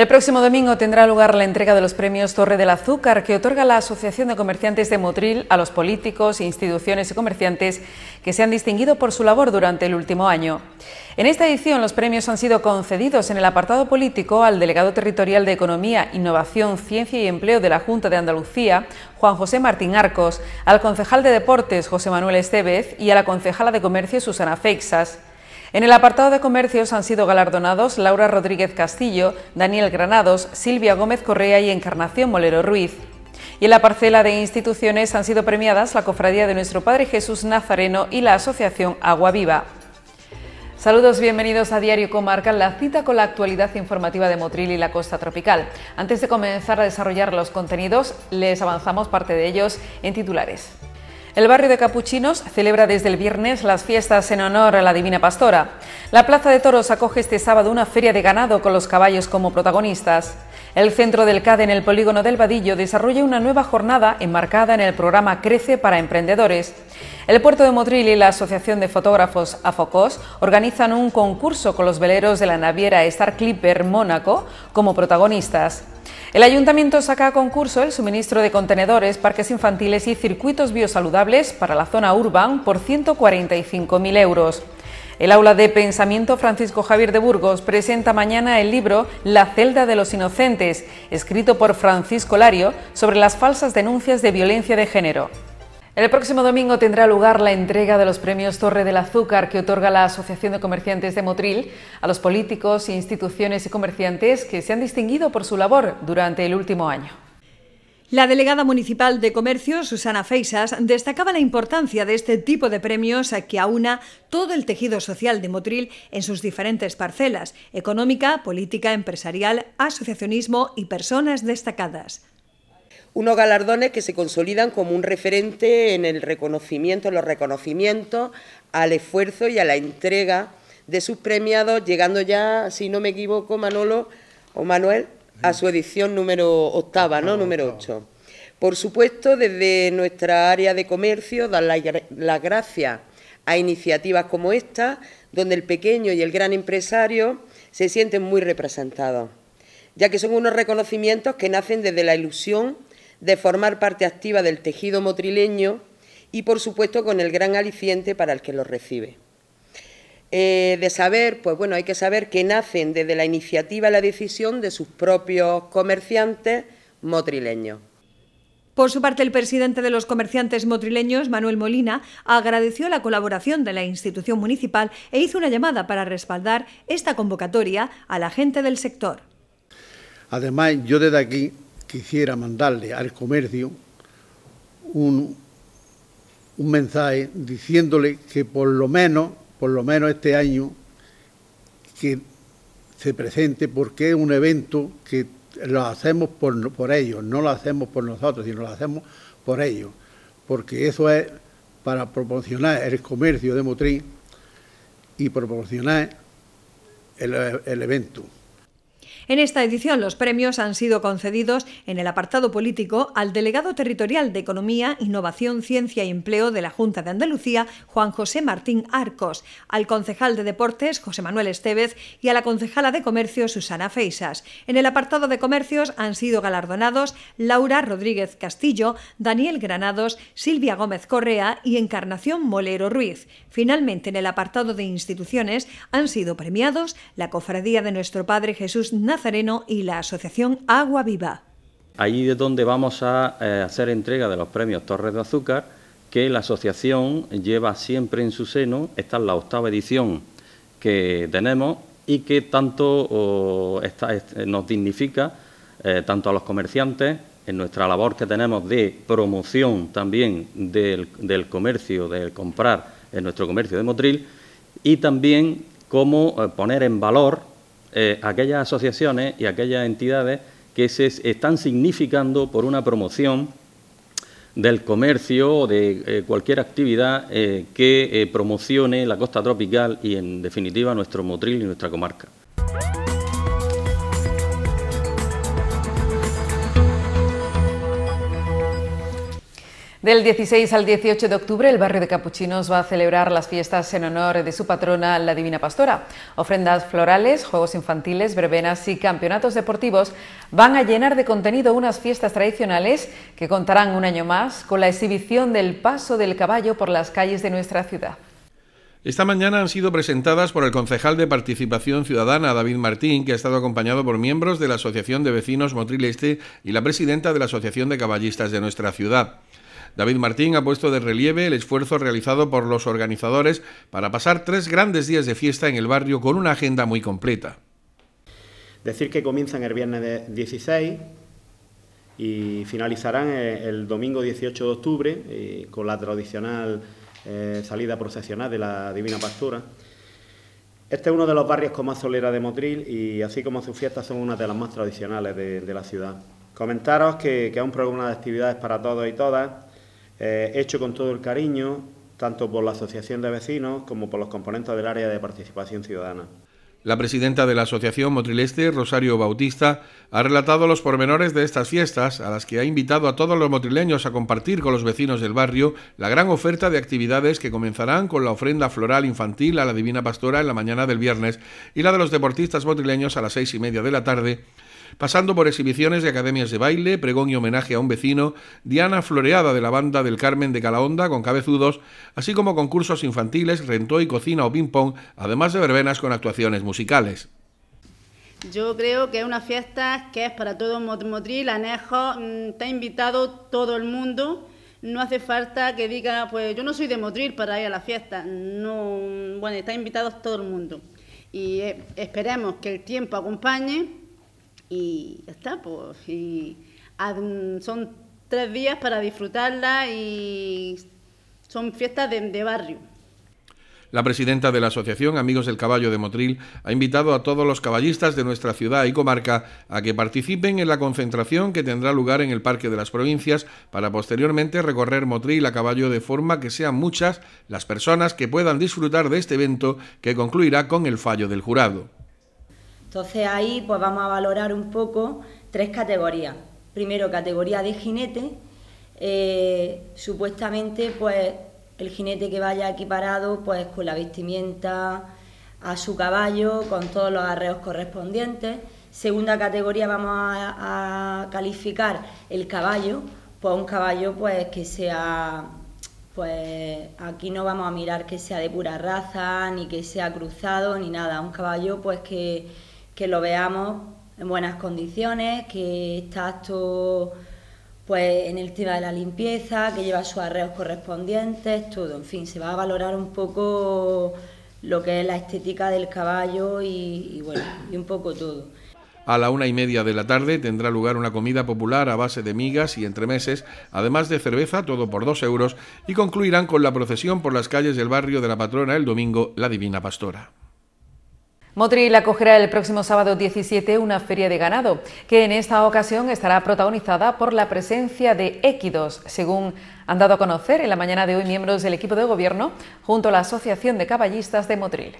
El próximo domingo tendrá lugar la entrega de los premios Torre del Azúcar que otorga la Asociación de Comerciantes de Motril a los políticos, instituciones y comerciantes que se han distinguido por su labor durante el último año. En esta edición los premios han sido concedidos en el apartado político al delegado territorial de Economía, Innovación, Ciencia y Empleo de la Junta de Andalucía, Juan José Martín Arcos, al concejal de Deportes, José Manuel Estevez y a la concejala de Comercio, Susana Feixas. En el apartado de comercios han sido galardonados Laura Rodríguez Castillo, Daniel Granados, Silvia Gómez Correa y Encarnación Molero Ruiz. Y en la parcela de instituciones han sido premiadas la Cofradía de Nuestro Padre Jesús Nazareno y la Asociación Agua Viva. Saludos, bienvenidos a Diario Comarca, la cita con la actualidad informativa de Motril y la costa tropical. Antes de comenzar a desarrollar los contenidos, les avanzamos parte de ellos en titulares. El barrio de Capuchinos celebra desde el viernes las fiestas en honor a la Divina Pastora. La Plaza de Toros acoge este sábado una feria de ganado con los caballos como protagonistas. El centro del CAD e en el polígono del Vadillo desarrolla una nueva jornada enmarcada en el programa Crece para Emprendedores. El puerto de Motril y la Asociación de Fotógrafos AFOCOS organizan un concurso con los veleros de la naviera Star Clipper Mónaco como protagonistas. El ayuntamiento saca a concurso el suministro de contenedores, parques infantiles y circuitos biosaludables para la zona urbana por 145.000 euros. El aula de pensamiento Francisco Javier de Burgos presenta mañana el libro La celda de los inocentes, escrito por Francisco Lario sobre las falsas denuncias de violencia de género. El próximo domingo tendrá lugar la entrega de los premios Torre del Azúcar que otorga la Asociación de Comerciantes de Motril a los políticos, instituciones y comerciantes que se han distinguido por su labor durante el último año. La delegada municipal de comercio, Susana Feisas, destacaba la importancia de este tipo de premios que aúna todo el tejido social de Motril en sus diferentes parcelas, económica, política, empresarial, asociacionismo y personas destacadas. Unos galardones que se consolidan como un referente en el reconocimiento, en los reconocimientos al esfuerzo y a la entrega de sus premiados, llegando ya, si no me equivoco, Manolo o Manuel, a su edición número octava, ¿no? número ocho. Por supuesto, desde nuestra área de comercio, dan las la gracias a iniciativas como esta, donde el pequeño y el gran empresario se sienten muy representados, ya que son unos reconocimientos que nacen desde la ilusión de formar parte activa del tejido motrileño y, por supuesto, con el gran aliciente para el que los recibe. Eh, de saber, pues bueno, hay que saber que nacen desde la iniciativa y la decisión de sus propios comerciantes motrileños. Por su parte, el presidente de los comerciantes motrileños, Manuel Molina, agradeció la colaboración de la institución municipal e hizo una llamada para respaldar esta convocatoria a la gente del sector. Además, yo desde aquí quisiera mandarle al comercio un mensaje diciéndole que por lo menos por lo menos este año, que se presente porque es un evento que lo hacemos por, ellos, no lo hacemos por nosotros, sino lo hacemos por ellos, porque eso es para proporcionar el comercio de Motriz y proporcionar el evento. En esta edición los premios han sido concedidos en el apartado político al delegado territorial de Economía, Innovación, Ciencia y Empleo de la Junta de Andalucía, Juan José Martín Arcos, al concejal de Deportes, José Manuel Estevez, y a la concejala de Comercio, Susana Feisas. En el apartado de Comercios han sido galardonados Laura Rodríguez Castillo, Daniel Granados, Silvia Gómez Correa y Encarnación Molero Ruiz. Finalmente, en el apartado de Instituciones han sido premiados la Cofradía de Nuestro Padre Jesús Nazareno, y la Asociación Agua Viva. Ahí es donde vamos a eh, hacer entrega de los premios Torres de Azúcar, que la asociación lleva siempre en su seno. Esta es la octava edición que tenemos y que tanto nos dignifica, eh, tanto a los comerciantes, en nuestra labor que tenemos de promoción también del, comercio, del comprar en nuestro comercio de Motril, y también cómo eh, poner en valor eh, aquellas asociaciones y aquellas entidades que se están significando por una promoción del comercio o de eh, cualquier actividad eh, que promocione la costa tropical y, en definitiva, nuestro motril y nuestra comarca. Del 16 al 18 de octubre, el barrio de Capuchinos va a celebrar las fiestas en honor de su patrona, la Divina Pastora. Ofrendas florales, juegos infantiles, verbenas y campeonatos deportivos van a llenar de contenido unas fiestas tradicionales que contarán un año más con la exhibición del paso del caballo por las calles de nuestra ciudad. Esta mañana han sido presentadas por el concejal de Participación Ciudadana, David Martín, que ha estado acompañado por miembros de la Asociación de Vecinos Motril Este y la presidenta de la Asociación de Caballistas de nuestra ciudad. David Martín ha puesto de relieve el esfuerzo realizado por los organizadores para pasar tres grandes días de fiesta en el barrio con una agenda muy completa. Decir que comienzan el viernes 16 y finalizarán eh, el domingo 18 de octubre eh, con la tradicional eh, salida procesional de la Divina Pastura... Este es uno de los barrios con más solera de Motril y así como sus fiestas son una de las más tradicionales de, la ciudad. Comentaros que, que es un programa de actividades para todos y todas, eh, hecho con todo el cariño, tanto por la Asociación de Vecinos como por los componentes del área de participación ciudadana. La presidenta de la Asociación Motrileste, Rosario Bautista, ha relatado los pormenores de estas fiestas, a las que ha invitado a todos los motrileños a compartir con los vecinos del barrio la gran oferta de actividades que comenzarán con la ofrenda floral infantil a la Divina Pastora en la mañana del viernes y la de los deportistas motrileños a las seis y media de la tarde, pasando por exhibiciones de academias de baile, pregón y homenaje a un vecino, Diana Floreada de la banda del Carmen de Calahonda con cabezudos, así como concursos infantiles, rentó y cocina o ping-pong, además de verbenas con actuaciones musicales. Yo creo que es una fiesta que es para todo Motril, Anejo, mm, está invitado todo el mundo. No hace falta que diga, pues yo no soy de Motril para ir a la fiesta. No, mm, bueno, está invitado todo el mundo. Y eh, esperemos que el tiempo acompañe y ya está, pues. son tres días para disfrutarla y son fiestas de barrio. La presidenta de la Asociación Amigos del Caballo de Motril ha invitado a todos los caballistas de nuestra ciudad y comarca a que participen en la concentración que tendrá lugar en el Parque de las Provincias para posteriormente recorrer Motril a caballo de forma que sean muchas las personas que puedan disfrutar de este evento que concluirá con el fallo del jurado. Entonces ahí pues vamos a valorar un poco tres categorías. Primero, categoría de jinete. Eh, supuestamente, pues el jinete que vaya equiparado pues con la vestimenta a su caballo, con todos los arreos correspondientes. Segunda categoría vamos a, a calificar el caballo, pues un caballo pues que sea pues aquí no vamos a mirar que sea de pura raza, ni que sea cruzado, ni nada, un caballo pues que que lo veamos en buenas condiciones, que está todo pues, en el tema de la limpieza, que lleva sus arreos correspondientes, todo. En fin, se va a valorar un poco lo que es la estética del caballo y, bueno, y un poco todo. A la una y media de la tarde tendrá lugar una comida popular a base de migas y entremeses, además de cerveza, todo por dos euros, y concluirán con la procesión por las calles del barrio de la patrona el domingo, la Divina Pastora. Motril acogerá el próximo sábado 17 una feria de ganado, que en esta ocasión estará protagonizada por la presencia de équidos, según han dado a conocer en la mañana de hoy miembros del equipo de gobierno junto a la Asociación de Caballistas de Motril.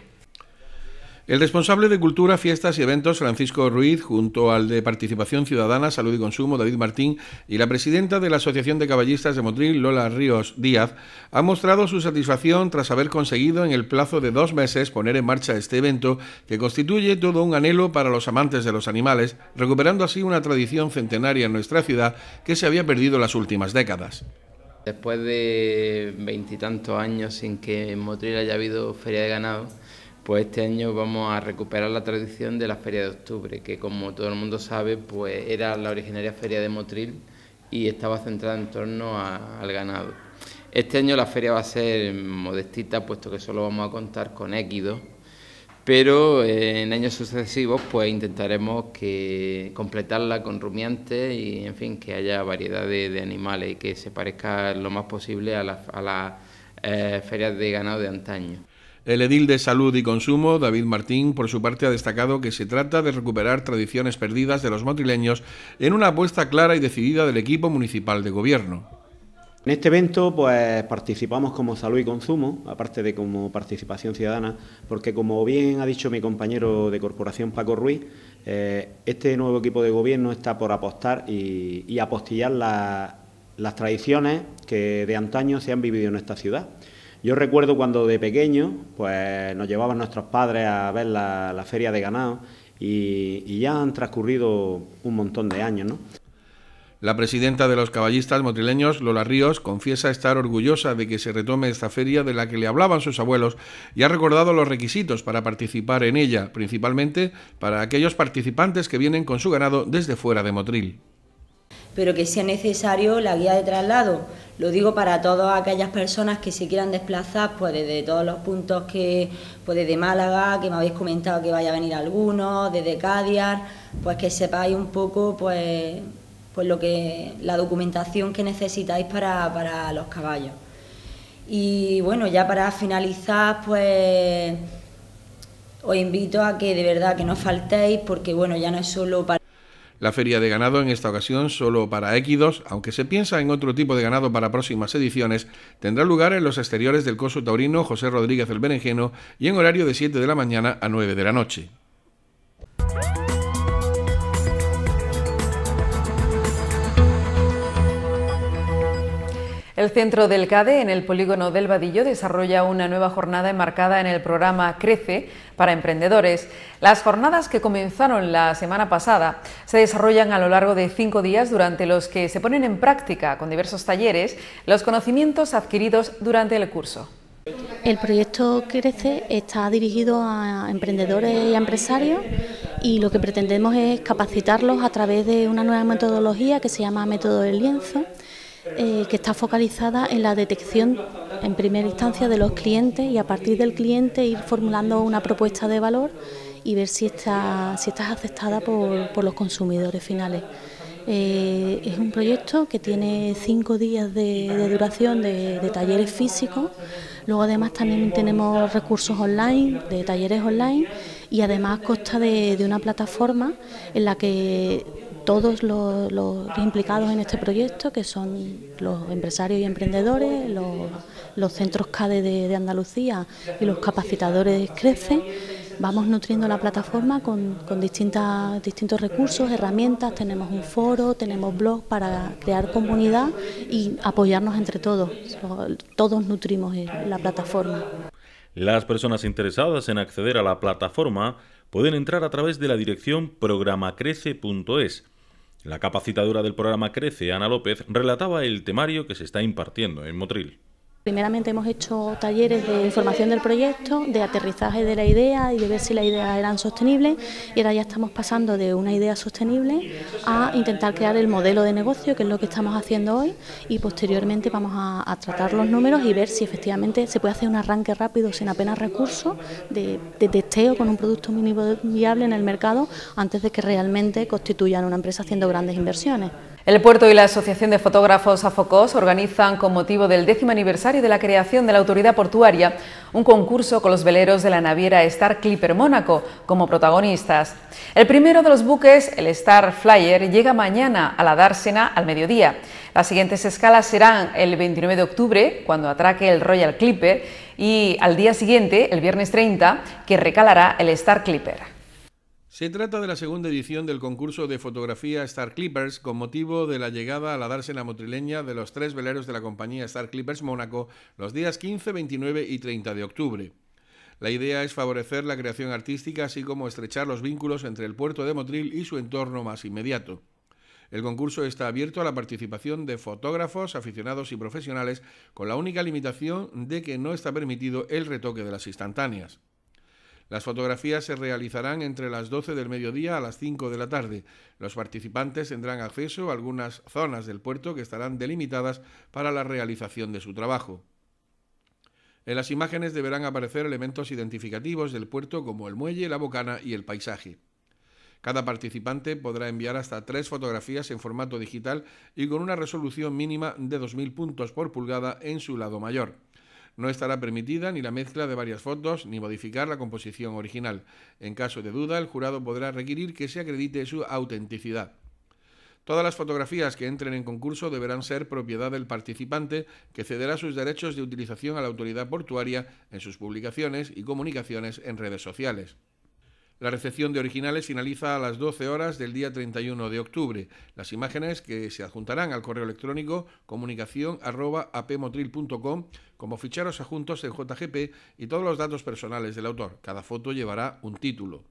El responsable de Cultura, Fiestas y Eventos, Francisco Ruiz, junto al de Participación Ciudadana, Salud y Consumo, David Martín, y la presidenta de la Asociación de Caballistas de Motril, Lola Ríos Díaz, ...ha mostrado su satisfacción tras haber conseguido en el plazo de dos meses poner en marcha este evento que constituye todo un anhelo para los amantes de los animales, recuperando así una tradición centenaria en nuestra ciudad que se había perdido las últimas décadas. Después de veintitantos años sin que en Motril haya habido feria de ganado, pues este año vamos a recuperar la tradición de la Feria de Octubre, que como todo el mundo sabe, pues era la originaria Feria de Motril y estaba centrada en torno al ganado. Este año la feria va a ser modestita, puesto que solo vamos a contar con équidos, pero eh, en años sucesivos pues intentaremos que completarla con rumiantes y en fin, que haya variedad de, animales y que se parezca lo más posible a las eh, ferias de ganado de antaño. El edil de Salud y Consumo, David Martín, por su parte, ha destacado que se trata de recuperar tradiciones perdidas de los motrileños... en una apuesta clara y decidida del equipo municipal de gobierno. En este evento pues participamos como Salud y Consumo, aparte de como participación ciudadana, porque como bien ha dicho mi compañero de corporación Paco Ruiz, eh, este nuevo equipo de gobierno está por apostar y, apostillar las tradiciones que de antaño se han vivido en esta ciudad. Yo recuerdo cuando de pequeño, pues nos llevaban nuestros padres a ver la, feria de ganado y, y, ya han transcurrido un montón de años, ¿no? La presidenta de los caballistas motrileños, Lola Ríos, confiesa estar orgullosa de que se retome esta feria de la que le hablaban sus abuelos y ha recordado los requisitos para participar en ella, principalmente para aquellos participantes que vienen con su ganado desde fuera de Motril pero que sea necesario la guía de traslado. Lo digo para todas aquellas personas que se quieran desplazar, pues desde todos los puntos que, pues desde Málaga, que me habéis comentado que vaya a venir algunos, desde Cádiz, pues que sepáis un poco, pues, pues lo que, la documentación que necesitáis para, para los caballos. Y bueno, ya para finalizar, pues os invito a que de verdad que no faltéis, porque bueno, ya no es solo para la feria de ganado en esta ocasión solo para equidos, aunque se piensa en otro tipo de ganado para próximas ediciones, tendrá lugar en los exteriores del Coso Taurino José Rodríguez del Berenjeno y en horario de 7 de la mañana a 9 de la noche. El centro del CADE en el polígono del Vadillo desarrolla una nueva jornada enmarcada en el programa Crece para emprendedores. Las jornadas que comenzaron la semana pasada se desarrollan a lo largo de cinco días durante los que se ponen en práctica con diversos talleres los conocimientos adquiridos durante el curso. El proyecto Crece está dirigido a emprendedores y empresarios y lo que pretendemos es capacitarlos a través de una nueva metodología que se llama método del lienzo eh, que está focalizada en la detección en primera instancia de los clientes y a partir del cliente ir formulando una propuesta de valor y ver si está, si está aceptada por, los consumidores finales. Eh, es un proyecto que tiene cinco días de, duración de, talleres físicos. Luego además también tenemos recursos online, de talleres online y además consta de una plataforma en la que todos los, implicados en este proyecto, que son los empresarios y emprendedores, los, centros CADE e de, Andalucía y los capacitadores CRECE, vamos nutriendo la plataforma con, distintos recursos, herramientas, tenemos un foro, tenemos blogs para crear comunidad y apoyarnos entre todos. Todos nutrimos la plataforma. Las personas interesadas en acceder a la plataforma pueden entrar a través de la dirección programacrece.es. La capacitadora del programa Crece, Ana López, relataba el temario que se está impartiendo en Motril. Primeramente hemos hecho talleres de información del proyecto, de aterrizaje de la idea y de ver si la idea eran sostenibles y ahora ya estamos pasando de una idea sostenible a intentar crear el modelo de negocio, que es lo que estamos haciendo hoy y posteriormente vamos a, tratar los números y ver si efectivamente se puede hacer un arranque rápido sin apenas recursos de, de testeo con un producto mínimo viable en el mercado antes de que realmente constituyan una empresa haciendo grandes inversiones. El puerto y la Asociación de Fotógrafos AFOCOS organizan con motivo del décimo aniversario de la creación de la autoridad portuaria un concurso con los veleros de la naviera Star Clipper Mónaco como protagonistas. El primero de los buques, el Star Flyer, llega mañana a la dársena al mediodía. Las siguientes escalas serán el 29 de octubre, cuando atraque el Royal Clipper, y al día siguiente, el viernes 30, que recalará el Star Clipper. Se trata de la segunda edición del concurso de fotografía Star Clippers con motivo de la llegada a la dársena motrileña de los tres veleros de la compañía Star Clippers Mónaco los días 15, 29 y 30 de octubre. La idea es favorecer la creación artística así como estrechar los vínculos entre el puerto de Motril y su entorno más inmediato. El concurso está abierto a la participación de fotógrafos, aficionados y profesionales con la única limitación de que no está permitido el retoque de las instantáneas. Las fotografías se realizarán entre las 12 del mediodía a las 5 de la tarde. Los participantes tendrán acceso a algunas zonas del puerto que estarán delimitadas para la realización de su trabajo. En las imágenes deberán aparecer elementos identificativos del puerto como el muelle, la bocana y el paisaje. Cada participante podrá enviar hasta tres fotografías en formato digital y con una resolución mínima de 2.000 puntos por pulgada en su lado mayor. No estará permitida ni la mezcla de varias fotos ni modificar la composición original. En caso de duda, el jurado podrá requerir que se acredite su autenticidad. Todas las fotografías que entren en concurso deberán ser propiedad del participante, que cederá sus derechos de utilización a la autoridad portuaria en sus publicaciones y comunicaciones en redes sociales. La recepción de originales finaliza a las 12 horas del día 31 de octubre. Las imágenes que se adjuntarán al correo electrónico comunicación como ficheros adjuntos en JGP y todos los datos personales del autor. Cada foto llevará un título.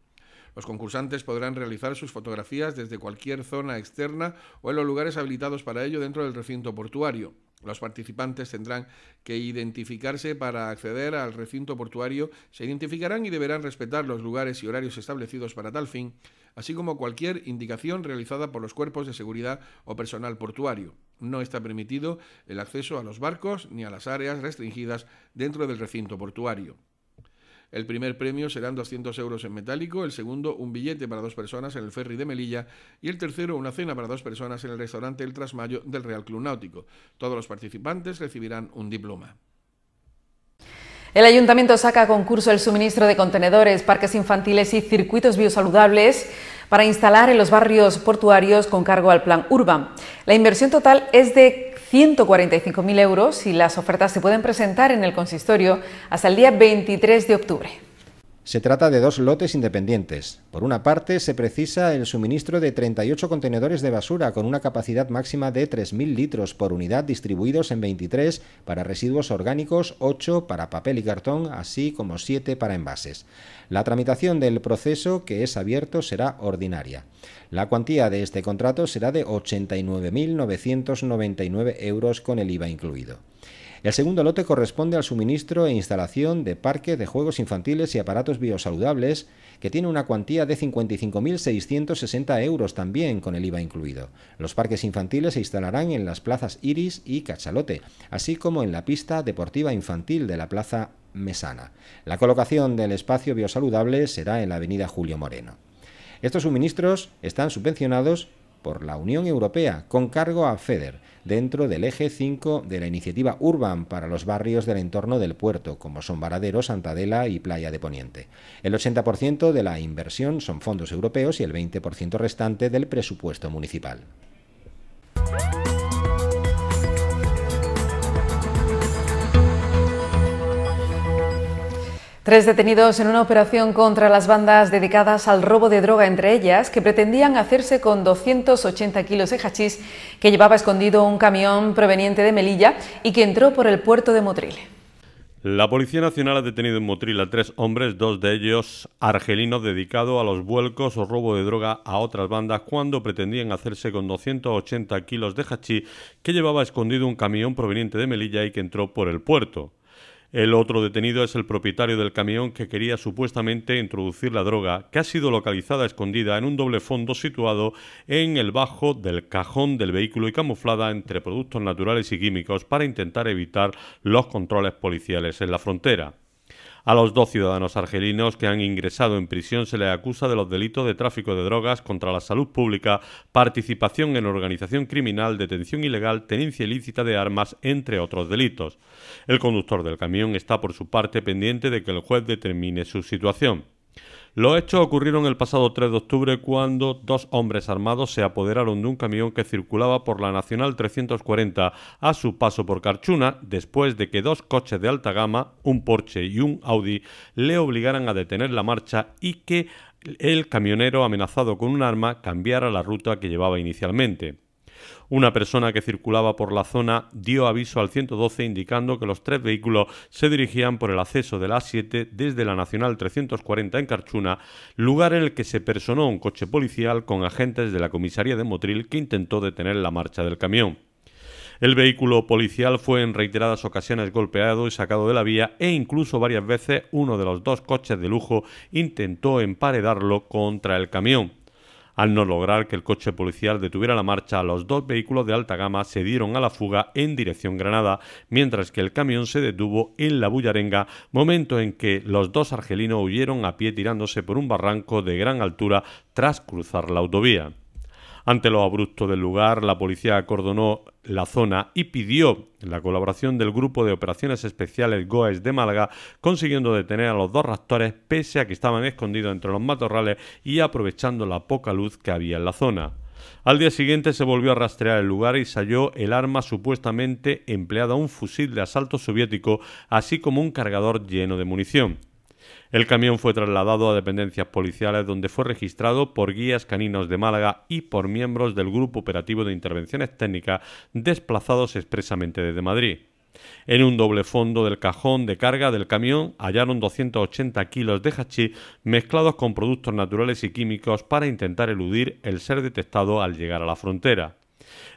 Los concursantes podrán realizar sus fotografías desde cualquier zona externa o en los lugares habilitados para ello dentro del recinto portuario. Los participantes tendrán que identificarse para acceder al recinto portuario, se identificarán y deberán respetar los lugares y horarios establecidos para tal fin, así como cualquier indicación realizada por los cuerpos de seguridad o personal portuario. No está permitido el acceso a los barcos ni a las áreas restringidas dentro del recinto portuario. El primer premio serán 200 euros en metálico, el segundo un billete para dos personas en el ferry de Melilla y el tercero una cena para dos personas en el restaurante El Trasmayo del Real Club Náutico. Todos los participantes recibirán un diploma. El ayuntamiento saca a concurso el suministro de contenedores, parques infantiles y circuitos biosaludables para instalar en los barrios portuarios con cargo al plan Urban. La inversión total es de 145.000 euros y las ofertas se pueden presentar en el consistorio hasta el día 23 de octubre. Se trata de dos lotes independientes. Por una parte, se precisa el suministro de 38 contenedores de basura con una capacidad máxima de 3.000 litros por unidad distribuidos en 23 para residuos orgánicos, 8 para papel y cartón, así como 7 para envases. La tramitación del proceso que es abierto será ordinaria. La cuantía de este contrato será de 89.999 euros con el IVA incluido. El segundo lote corresponde al suministro e instalación de parques de juegos infantiles y aparatos biosaludables, que tiene una cuantía de 55.660 euros también con el IVA incluido. Los parques infantiles se instalarán en las plazas Iris y Cachalote, así como en la pista deportiva infantil de la plaza Mesana. La colocación del espacio biosaludable será en la avenida Julio Moreno. Estos suministros están subvencionados por la Unión Europea, con cargo a FEDER, dentro del eje 5 de la iniciativa Urban para los barrios del entorno del puerto, como son Varadero, Santadela y Playa de Poniente. El 80% de la inversión son fondos europeos y el 20% restante del presupuesto municipal. Tres detenidos en una operación contra las bandas dedicadas al robo de droga entre ellas, que pretendían hacerse con 280 kilos de hachís que llevaba escondido un camión proveniente de Melilla y que entró por el puerto de Motril. La Policía Nacional ha detenido en Motril a tres hombres, dos de ellos argelinos, dedicados a los vuelcos o robo de droga a otras bandas cuando pretendían hacerse con 280 kilos de hachís que llevaba escondido un camión proveniente de Melilla y que entró por el puerto. El otro detenido es el propietario del camión que quería supuestamente introducir la droga, que ha sido localizada escondida en un doble fondo situado en el bajo del cajón del vehículo y camuflada entre productos naturales y químicos para intentar evitar los controles policiales en la frontera. A los dos ciudadanos argelinos que han ingresado en prisión se les acusa de los delitos de tráfico de drogas contra la salud pública, participación en organización criminal, detención ilegal, tenencia ilícita de armas, entre otros delitos. El conductor del camión está por su parte pendiente de que el juez determine su situación. Los hechos ocurrieron el pasado 3 de octubre cuando dos hombres armados se apoderaron de un camión que circulaba por la Nacional 340 a su paso por Carchuna después de que dos coches de alta gama, un Porsche y un Audi, le obligaran a detener la marcha y que el camionero amenazado con un arma cambiara la ruta que llevaba inicialmente. Una persona que circulaba por la zona dio aviso al 112 indicando que los tres vehículos se dirigían por el acceso de la A7 desde la Nacional 340 en Carchuna, lugar en el que se personó un coche policial con agentes de la comisaría de Motril que intentó detener la marcha del camión. El vehículo policial fue en reiteradas ocasiones golpeado y sacado de la vía e incluso varias veces uno de los dos coches de lujo intentó emparedarlo contra el camión. Al no lograr que el coche policial detuviera la marcha, los dos vehículos de alta gama se dieron a la fuga en dirección Granada, mientras que el camión se detuvo en la Bullarenga, momento en que los dos argelinos huyeron a pie tirándose por un barranco de gran altura tras cruzar la autovía. Ante lo abrupto del lugar, la policía acordonó la zona y pidió la colaboración del Grupo de Operaciones Especiales GOES de Málaga, consiguiendo detener a los dos raptores pese a que estaban escondidos entre los matorrales y aprovechando la poca luz que había en la zona. Al día siguiente se volvió a rastrear el lugar y salió el arma supuestamente empleada, un fusil de asalto soviético, así como un cargador lleno de munición. El camión fue trasladado a dependencias policiales donde fue registrado por guías caninos de Málaga y por miembros del Grupo Operativo de Intervenciones Técnicas desplazados expresamente desde Madrid. En un doble fondo del cajón de carga del camión hallaron 280 kilos de hachís mezclados con productos naturales y químicos para intentar eludir el ser detectado al llegar a la frontera.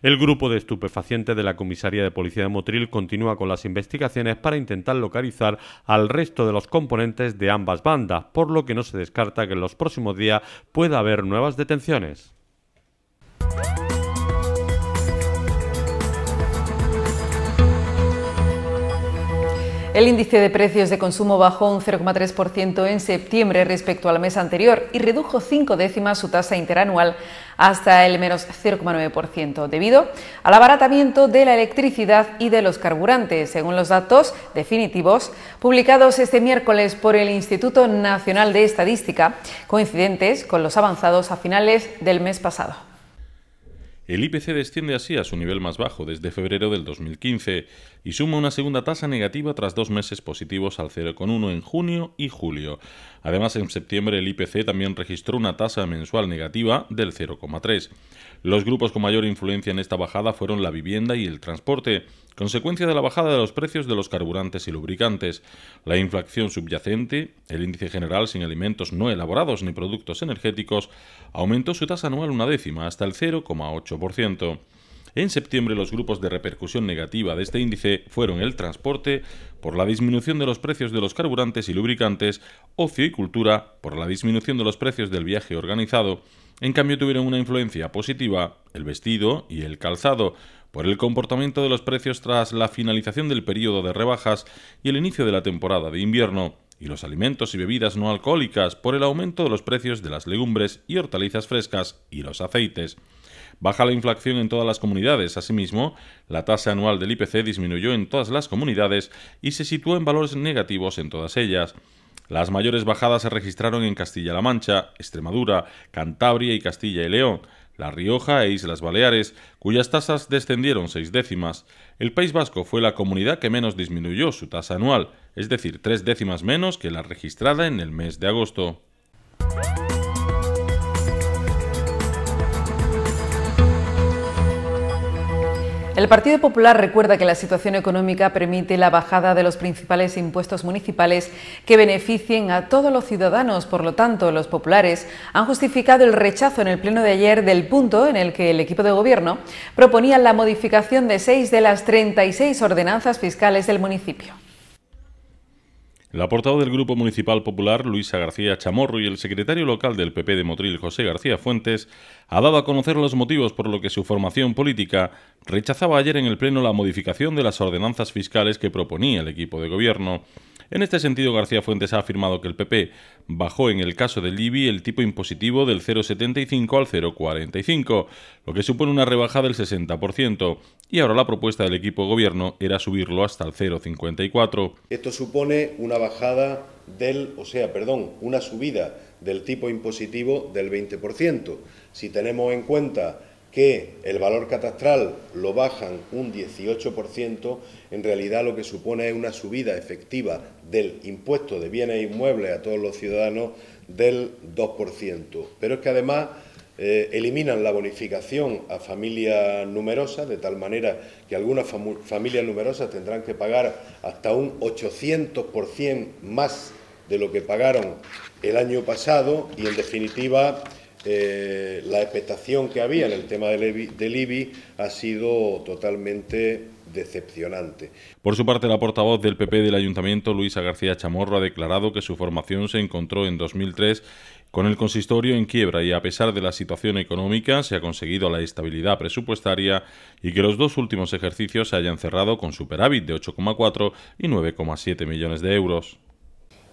El grupo de estupefacientes de la comisaría de policía de Motril continúa con las investigaciones para intentar localizar al resto de los componentes de ambas bandas, por lo que no se descarta que en los próximos días pueda haber nuevas detenciones. El índice de precios de consumo bajó un 0,3% en septiembre respecto al mes anterior y redujo cinco décimas su tasa interanual hasta el menos 0,9% debido al abaratamiento de la electricidad y de los carburantes, según los datos definitivos publicados este miércoles por el Instituto Nacional de Estadística, coincidentes con los avanzados a finales del mes pasado. El IPC desciende así a su nivel más bajo desde febrero del 2015 y suma una segunda tasa negativa tras dos meses positivos al 0,1 en junio y julio. Además, en septiembre el IPC también registró una tasa mensual negativa del 0,3. Los grupos con mayor influencia en esta bajada fueron la vivienda y el transporte, consecuencia de la bajada de los precios de los carburantes y lubricantes. La inflación subyacente, el índice general sin alimentos no elaborados ni productos energéticos, aumentó su tasa anual una décima hasta el 0,8%. En septiembre los grupos de repercusión negativa de este índice fueron el transporte, por la disminución de los precios de los carburantes y lubricantes, ocio y cultura, por la disminución de los precios del viaje organizado, en cambio tuvieron una influencia positiva el vestido y el calzado, por el comportamiento de los precios tras la finalización del periodo de rebajas y el inicio de la temporada de invierno, y los alimentos y bebidas no alcohólicas por el aumento de los precios de las legumbres y hortalizas frescas y los aceites. Baja la inflación en todas las comunidades. Asimismo, la tasa anual del IPC disminuyó en todas las comunidades y se situó en valores negativos en todas ellas. Las mayores bajadas se registraron en Castilla-La Mancha, Extremadura, Cantabria y Castilla y León. La Rioja e Islas Baleares, cuyas tasas descendieron seis décimas. El País Vasco fue la comunidad que menos disminuyó su tasa anual, es decir, tres décimas menos que la registrada en el mes de agosto. El Partido Popular recuerda que la situación económica permite la bajada de los principales impuestos municipales que beneficien a todos los ciudadanos. Por lo tanto, los populares han justificado el rechazo en el pleno de ayer del punto en el que el equipo de gobierno proponía la modificación de seis de las 36 ordenanzas fiscales del municipio. El portavoz del Grupo Municipal Popular, Luisa García Chamorro, y el secretario local del PP de Motril, José García Fuentes, ha dado a conocer los motivos por los que su formación política rechazaba ayer en el Pleno la modificación de las ordenanzas fiscales que proponía el equipo de gobierno. En este sentido, García Fuentes ha afirmado que el PP bajó en el caso del IBI el tipo impositivo del 0,75 al 0,45, lo que supone una rebaja del 60%, y ahora la propuesta del equipo de gobierno era subirlo hasta el 0,54. Esto supone una bajada del, o sea, perdón, una subida del tipo impositivo del 20%. Si tenemos en cuenta que el valor catastral lo bajan un 18%, en realidad lo que supone es una subida efectiva del impuesto de bienes inmuebles a todos los ciudadanos del 2%. Pero es que además eh, eliminan la bonificación a familias numerosas, de tal manera que algunas familias numerosas tendrán que pagar hasta un 800% más de lo que pagaron el año pasado y, en definitiva, eh, la expectación que había en el tema del IBI, ha sido totalmente decepcionante. Por su parte, la portavoz del PP del Ayuntamiento, Luisa García Chamorro, ha declarado que su formación se encontró en 2003 con el consistorio en quiebra y a pesar de la situación económica se ha conseguido la estabilidad presupuestaria y que los dos últimos ejercicios se hayan cerrado con superávit de 8,4 y 9,7 millones de euros.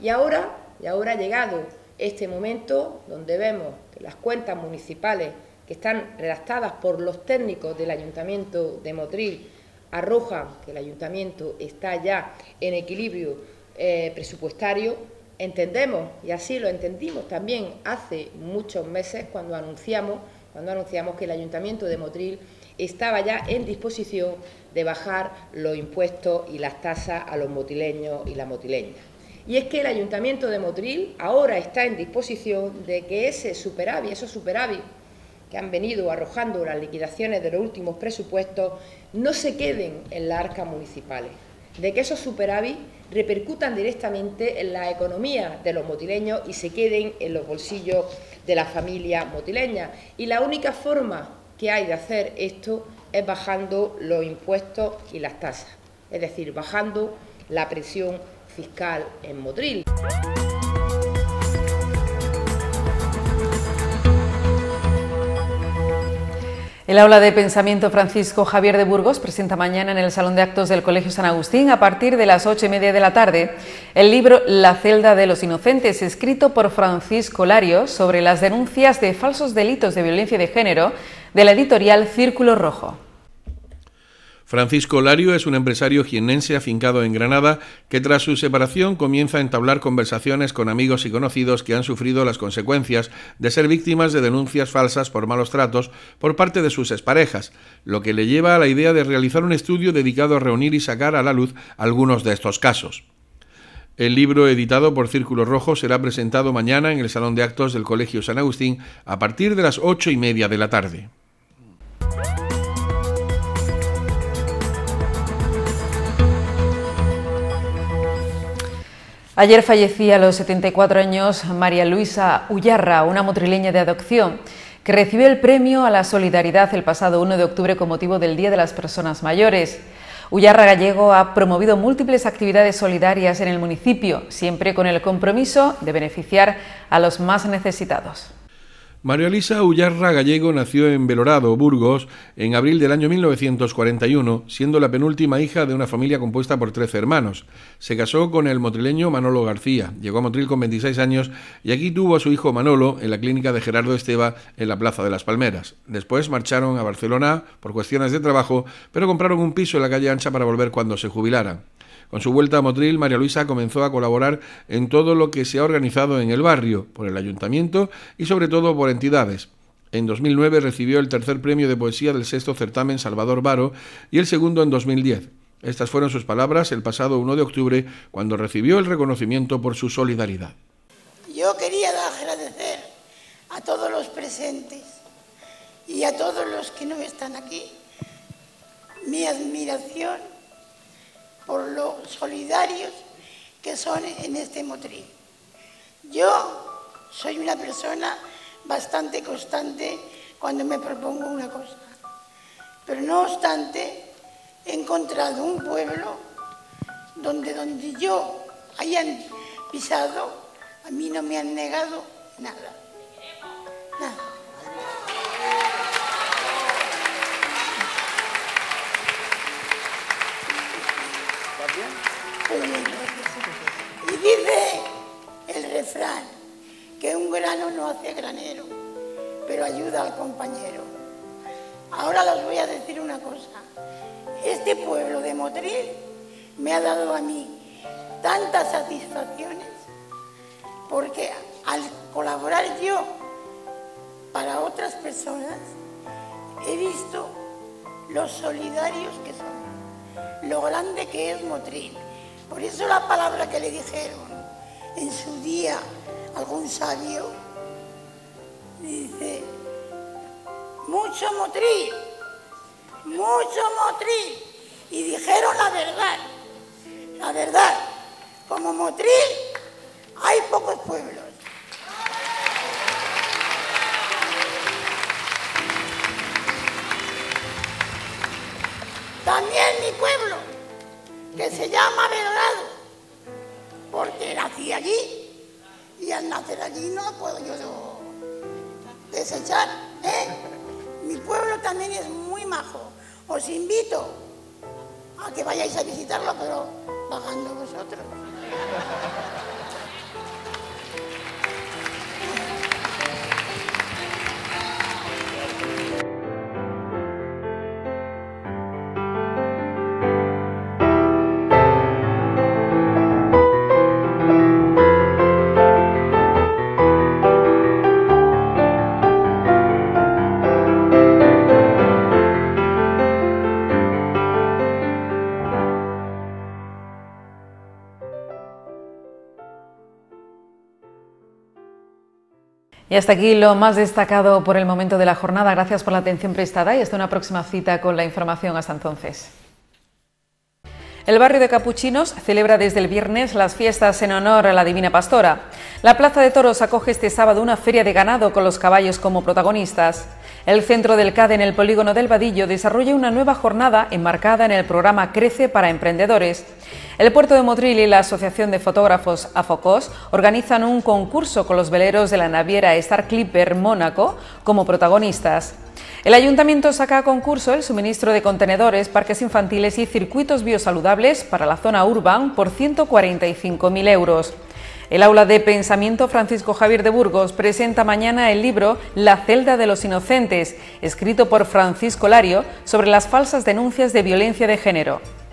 Y ahora, y ahora ha llegado este momento, donde vemos que las cuentas municipales que están redactadas por los técnicos del Ayuntamiento de Motril arrojan que el Ayuntamiento está ya en equilibrio eh, presupuestario, entendemos, y así lo entendimos también hace muchos meses cuando anunciamos, cuando anunciamos que el Ayuntamiento de Motril estaba ya en disposición de bajar los impuestos y las tasas a los motileños y las motileñas. Y es que el Ayuntamiento de Motril ahora está en disposición de que ese superávit, esos superávit que han venido arrojando las liquidaciones de los últimos presupuestos, no se queden en las arcas municipales, de que esos superávit repercutan directamente en la economía de los motileños y se queden en los bolsillos de la familia motileña. Y la única forma que hay de hacer esto es bajando los impuestos y las tasas, es decir, bajando la presión fiscal en Motril. El aula de pensamiento Francisco Javier de Burgos presenta mañana en el Salón de Actos del Colegio San Agustín a partir de las ocho y media de la tarde el libro La celda de los inocentes, escrito por Francisco Lario sobre las denuncias de falsos delitos de violencia de género de la editorial Círculo Rojo. Francisco Lario es un empresario gienense afincado en Granada que tras su separación comienza a entablar conversaciones con amigos y conocidos que han sufrido las consecuencias de ser víctimas de denuncias falsas por malos tratos por parte de sus exparejas, lo que le lleva a la idea de realizar un estudio dedicado a reunir y sacar a la luz algunos de estos casos. El libro editado por Círculo Rojo será presentado mañana en el Salón de Actos del Colegio San Agustín a partir de las ocho y media de la tarde. Ayer fallecía a los 74 años María Luisa Ullarra, una motrileña de adopción que recibió el premio a la solidaridad el pasado 1 de octubre con motivo del Día de las Personas Mayores. Ullarra Gallego ha promovido múltiples actividades solidarias en el municipio, siempre con el compromiso de beneficiar a los más necesitados. María Elisa Ullarra Gallego nació en Belorado, Burgos, en abril del año 1941, siendo la penúltima hija de una familia compuesta por 13 hermanos. Se casó con el motrileño Manolo García, llegó a Motril con 26 años y aquí tuvo a su hijo Manolo en la clínica de Gerardo Esteva en la Plaza de las Palmeras. Después marcharon a Barcelona por cuestiones de trabajo, pero compraron un piso en la calle Ancha para volver cuando se jubilaran. Con su vuelta a Motril, María Luisa comenzó a colaborar en todo lo que se ha organizado en el barrio, por el ayuntamiento y sobre todo por entidades. En 2009 recibió el tercer premio de poesía del sexto certamen Salvador Varo y el segundo en 2010. Estas fueron sus palabras el pasado 1 de octubre cuando recibió el reconocimiento por su solidaridad. Yo quería agradecer a todos los presentes y a todos los que no están aquí mi admiración por lo solidarios que son en este motril. Yo soy una persona bastante constante cuando me propongo una cosa, pero no obstante he encontrado un pueblo donde, donde yo hayan pisado, a mí no me han negado nada. Nada. Y dice el refrán que un grano no hace granero, pero ayuda al compañero. Ahora les voy a decir una cosa. Este pueblo de Motril me ha dado a mí tantas satisfacciones porque al colaborar yo para otras personas he visto lo solidarios que son, lo grande que es Motril. Por eso la palabra que le dijeron en su día algún sabio, dice, mucho motriz, mucho motriz. Y dijeron la verdad, la verdad, como motriz hay pocos pueblos. También mi pueblo que se llama verdad, porque nací allí y al nacer allí no puedo yo desechar. ¿eh? Mi pueblo también es muy majo. Os invito a que vayáis a visitarlo, pero bajando vosotros. Y hasta aquí lo más destacado por el momento de la jornada. Gracias por la atención prestada y hasta una próxima cita con la información. Hasta entonces. El barrio de Capuchinos celebra desde el viernes las fiestas en honor a la Divina Pastora. La Plaza de Toros acoge este sábado una feria de ganado con los caballos como protagonistas. El centro del Cad en el polígono del Vadillo desarrolla una nueva jornada enmarcada en el programa Crece para Emprendedores. El puerto de Motril y la Asociación de Fotógrafos AFOCOS organizan un concurso con los veleros de la naviera Star Clipper Mónaco como protagonistas. El ayuntamiento saca a concurso el suministro de contenedores, parques infantiles y circuitos biosaludables para la zona urbana por 145.000 euros. El aula de pensamiento Francisco Javier de Burgos presenta mañana el libro La celda de los inocentes, escrito por Francisco Lario sobre las falsas denuncias de violencia de género.